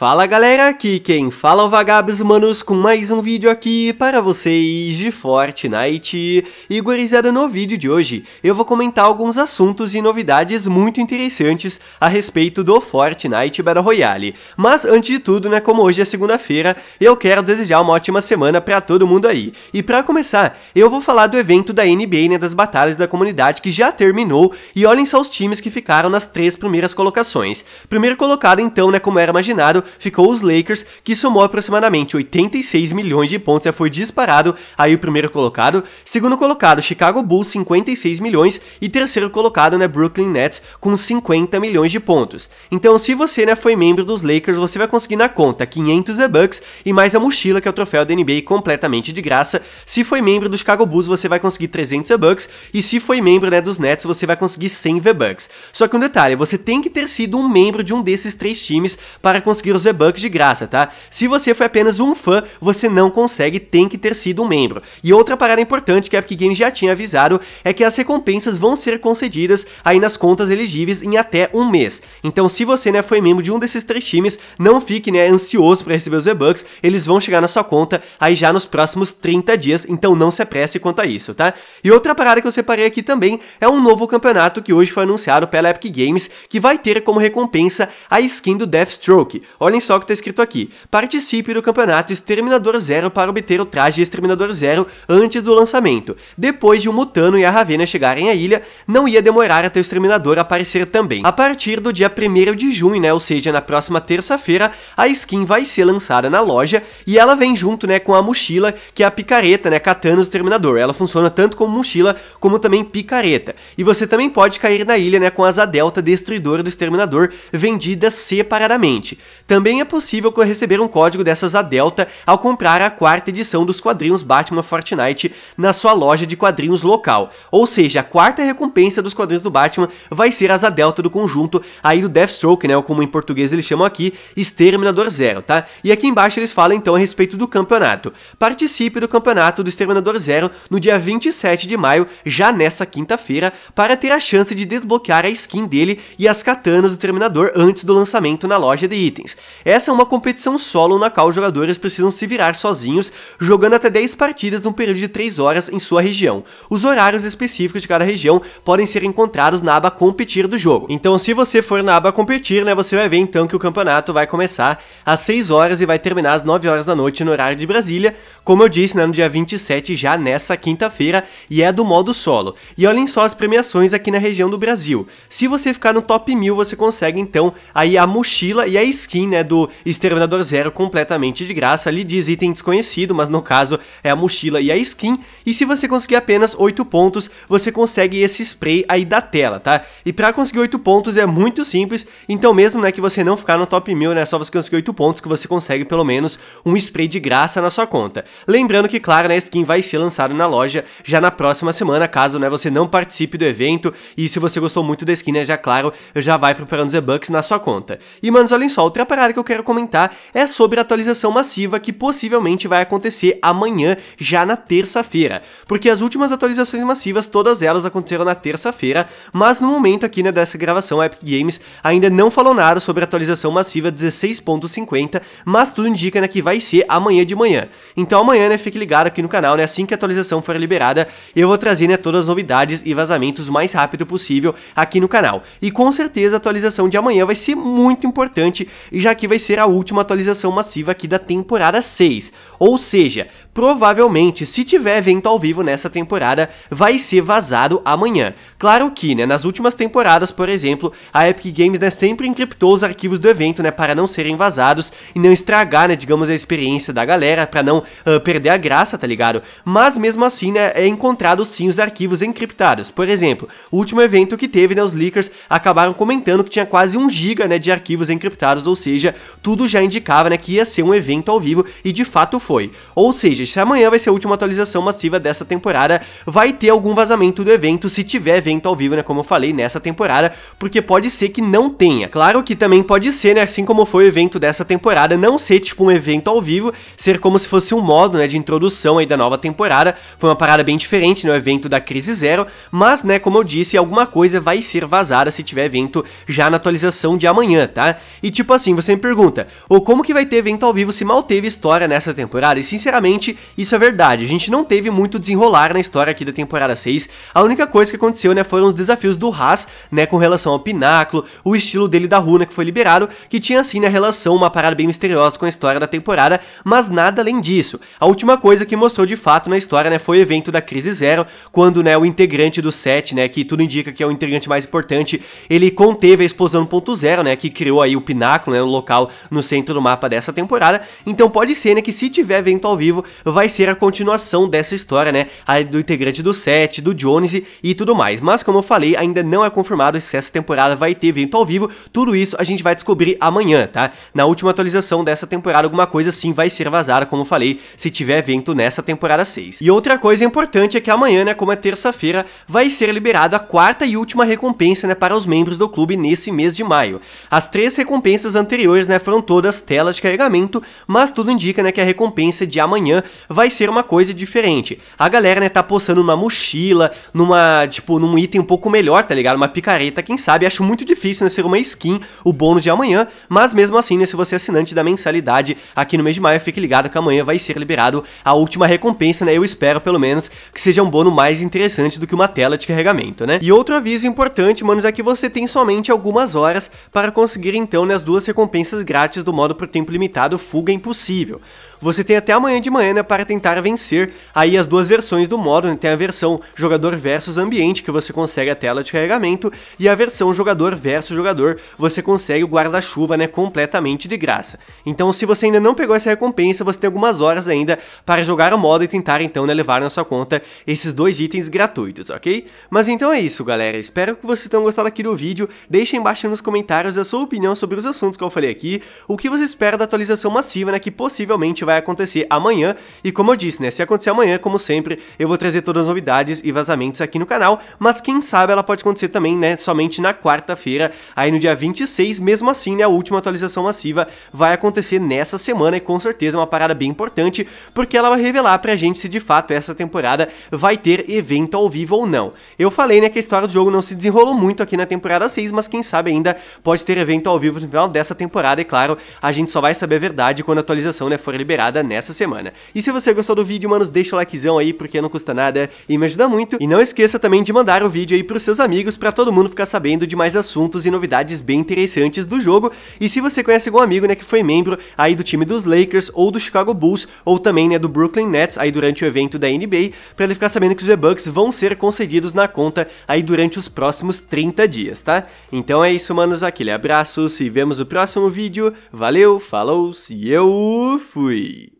Fala galera, aqui quem fala é o Vagabes Manos com mais um vídeo aqui para vocês de Fortnite. E gurizada, no vídeo de hoje eu vou comentar alguns assuntos e novidades muito interessantes a respeito do Fortnite Battle Royale. Mas antes de tudo, né, como hoje é segunda-feira, eu quero desejar uma ótima semana para todo mundo aí. E para começar, eu vou falar do evento da NBA, né, das batalhas da comunidade que já terminou e olhem só os times que ficaram nas três primeiras colocações. Primeiro colocado então, né, como era imaginado, ficou os Lakers, que somou aproximadamente 86 milhões de pontos, já foi disparado aí o primeiro colocado, segundo colocado Chicago Bulls 56 milhões e terceiro colocado né, Brooklyn Nets com 50 milhões de pontos. Então se você né, foi membro dos Lakers, você vai conseguir na conta 500 bucks e mais a mochila que é o troféu da NBA completamente de graça. Se foi membro do Chicago Bulls, você vai conseguir 300 bucks e se foi membro né, dos Nets, você vai conseguir 100 V-Bucks. Só que um detalhe, você tem que ter sido um membro de um desses três times para conseguir os os V-Bucks de graça, tá? Se você foi apenas um fã, você não consegue, tem que ter sido um membro. E outra parada importante que a Epic Games já tinha avisado é que as recompensas vão ser concedidas aí nas contas elegíveis em até um mês. Então se você né, foi membro de um desses três times, não fique né, ansioso para receber os V-Bucks, eles vão chegar na sua conta aí já nos próximos 30 dias, então não se apresse quanto a isso, tá? E outra parada que eu separei aqui também é um novo campeonato que hoje foi anunciado pela Epic Games, que vai ter como recompensa a skin do Deathstroke. Olhem só o que está escrito aqui. Participe do campeonato Exterminador Zero para obter o traje Exterminador Zero antes do lançamento. Depois de o Mutano e a Ravena chegarem à ilha, não ia demorar até o Exterminador aparecer também. A partir do dia 1 de junho, né, ou seja, na próxima terça-feira, a skin vai ser lançada na loja e ela vem junto, né, com a mochila, que é a picareta, né, Katana do Exterminador. Ela funciona tanto como mochila, como também picareta. E você também pode cair na ilha, né, com a asa delta destruidora do Exterminador, vendida separadamente. Também é possível receber um código dessas a Delta ao comprar a quarta edição dos quadrinhos Batman Fortnite na sua loja de quadrinhos local. Ou seja, a quarta recompensa dos quadrinhos do Batman vai ser as a Delta do conjunto aí do Deathstroke, né, ou como em português eles chamam aqui, Exterminador Zero, tá? E aqui embaixo eles falam então a respeito do campeonato. Participe do campeonato do Exterminador Zero no dia 27 de maio, já nessa quinta-feira, para ter a chance de desbloquear a skin dele e as katanas do Terminador antes do lançamento na loja de itens. Essa é uma competição solo na qual os jogadores precisam se virar sozinhos, jogando até 10 partidas num período de 3 horas em sua região. Os horários específicos de cada região podem ser encontrados na aba competir do jogo. Então se você for na aba competir, né, você vai ver então que o campeonato vai começar às 6 horas e vai terminar às 9 horas da noite no horário de Brasília, como eu disse, né, no dia 27 já nessa quinta-feira e é do modo solo. E olhem só as premiações aqui na região do Brasil. Se você ficar no top 1000, você consegue então aí a mochila e a skin né, do Exterminador Zero completamente de graça, ali diz item desconhecido, mas no caso é a mochila e a skin, e se você conseguir apenas 8 pontos, você consegue esse spray aí da tela, tá? E para conseguir 8 pontos é muito simples, então mesmo, né, que você não ficar no top 1000, né, é só você conseguir 8 pontos que você consegue pelo menos um spray de graça na sua conta. Lembrando que, claro, né, a skin vai ser lançada na loja já na próxima semana, caso, né, você não participe do evento, e se você gostou muito da skin, né, já claro, já vai preparando os e-bucks na sua conta. E, manos, olhem só, outra parada parada que eu quero comentar é sobre a atualização massiva que possivelmente vai acontecer amanhã, já na terça-feira. Porque as últimas atualizações massivas, todas elas aconteceram na terça-feira, mas no momento aqui né, dessa gravação, a Epic Games ainda não falou nada sobre a atualização massiva 16.50, mas tudo indica né, que vai ser amanhã de manhã. Então amanhã, né, fique ligado aqui no canal, né, assim que a atualização for liberada, eu vou trazer né, todas as novidades e vazamentos o mais rápido possível aqui no canal. E com certeza a atualização de amanhã vai ser muito importante, já já que vai ser a última atualização massiva aqui da temporada 6. Ou seja, provavelmente, se tiver evento ao vivo nessa temporada, vai ser vazado amanhã. Claro que, né, nas últimas temporadas, por exemplo, a Epic Games, né, sempre encriptou os arquivos do evento, né, para não serem vazados e não estragar, né, digamos, a experiência da galera, para não uh, perder a graça, tá ligado? Mas mesmo assim, né, é encontrado sim os arquivos encriptados. Por exemplo, o último evento que teve, né, os leakers acabaram comentando que tinha quase um giga, né, de arquivos encriptados, ou seja, tudo já indicava, né, que ia ser um evento ao vivo e de fato foi. Ou seja, seja, se amanhã vai ser a última atualização massiva dessa temporada, vai ter algum vazamento do evento, se tiver evento ao vivo, né, como eu falei, nessa temporada, porque pode ser que não tenha. Claro que também pode ser, né, assim como foi o evento dessa temporada, não ser tipo um evento ao vivo, ser como se fosse um modo, né, de introdução aí da nova temporada, foi uma parada bem diferente, no né, o evento da Crise Zero, mas, né, como eu disse, alguma coisa vai ser vazada se tiver evento já na atualização de amanhã, tá? E tipo assim, você me pergunta, ou como que vai ter evento ao vivo se mal teve história nessa temporada? E sinceramente, Realmente, isso é verdade. A gente não teve muito desenrolar na história aqui da temporada 6. A única coisa que aconteceu, né, foram os desafios do Haas, né, com relação ao Pináculo, o estilo dele da Runa que foi liberado, que tinha, assim, na relação uma parada bem misteriosa com a história da temporada, mas nada além disso. A última coisa que mostrou de fato na história, né, foi o evento da Crise Zero, quando, né, o integrante do set, né, que tudo indica que é o integrante mais importante, ele conteve a explosão 1.0, né, que criou aí o Pináculo, né, no local no centro do mapa dessa temporada. Então pode ser, né, que se tiver evento ao vivo, vai ser a continuação dessa história, né? A do integrante do set, do Jones e tudo mais. Mas como eu falei, ainda não é confirmado se essa temporada vai ter evento ao vivo. Tudo isso a gente vai descobrir amanhã, tá? Na última atualização dessa temporada, alguma coisa sim vai ser vazada, como eu falei, se tiver evento nessa temporada 6. E outra coisa importante é que amanhã, né, como é terça-feira, vai ser liberada a quarta e última recompensa, né, para os membros do clube nesse mês de maio. As três recompensas anteriores, né, foram todas telas de carregamento, mas tudo indica, né, que a recompensa de amanhã vai ser uma coisa diferente. A galera, né, tá postando numa mochila, numa, tipo, num item um pouco melhor, tá ligado? Uma picareta, quem sabe. Acho muito difícil, né, ser uma skin, o bônus de amanhã, mas mesmo assim, né, se você é assinante da mensalidade aqui no mês de maio, fique ligado que amanhã vai ser liberado a última recompensa, né, eu espero pelo menos que seja um bônus mais interessante do que uma tela de carregamento, né? E outro aviso importante, manos, é que você tem somente algumas horas para conseguir então né, as duas recompensas grátis do modo por tempo limitado Fuga Impossível. Você tem até amanhã de manhã, né, para tentar vencer. Aí as duas versões do modo, tem a versão jogador versus ambiente, que você consegue a tela de carregamento, e a versão jogador versus jogador, você consegue o guarda-chuva né, completamente de graça. Então se você ainda não pegou essa recompensa, você tem algumas horas ainda para jogar o modo e tentar então né, levar na sua conta esses dois itens gratuitos, ok? Mas então é isso galera, espero que vocês tenham gostado aqui do vídeo, deixem embaixo nos comentários a sua opinião sobre os assuntos que eu falei aqui, o que você espera da atualização massiva né, que possivelmente vai acontecer amanhã e como eu disse, né, se acontecer amanhã, como sempre, eu vou trazer todas as novidades e vazamentos aqui no canal, mas quem sabe ela pode acontecer também, né, somente na quarta-feira, aí no dia 26, mesmo assim, né, a última atualização massiva vai acontecer nessa semana e com certeza é uma parada bem importante, porque ela vai revelar pra gente se de fato essa temporada vai ter evento ao vivo ou não. Eu falei, né, que a história do jogo não se desenrolou muito aqui na temporada 6, mas quem sabe ainda pode ter evento ao vivo no final dessa temporada, e claro, a gente só vai saber a verdade quando a atualização, né, for liberada nessa semana. E e se você gostou do vídeo, manos, deixa o likezão aí, porque não custa nada e me ajuda muito. E não esqueça também de mandar o vídeo aí pros seus amigos, para todo mundo ficar sabendo de mais assuntos e novidades bem interessantes do jogo. E se você conhece algum amigo, né, que foi membro aí do time dos Lakers ou do Chicago Bulls, ou também, né, do Brooklyn Nets, aí durante o evento da NBA, para ele ficar sabendo que os V-Bucks vão ser concedidos na conta aí durante os próximos 30 dias, tá? Então é isso, manos, aquele abraço, se vemos no próximo vídeo, valeu, falou, se eu fui!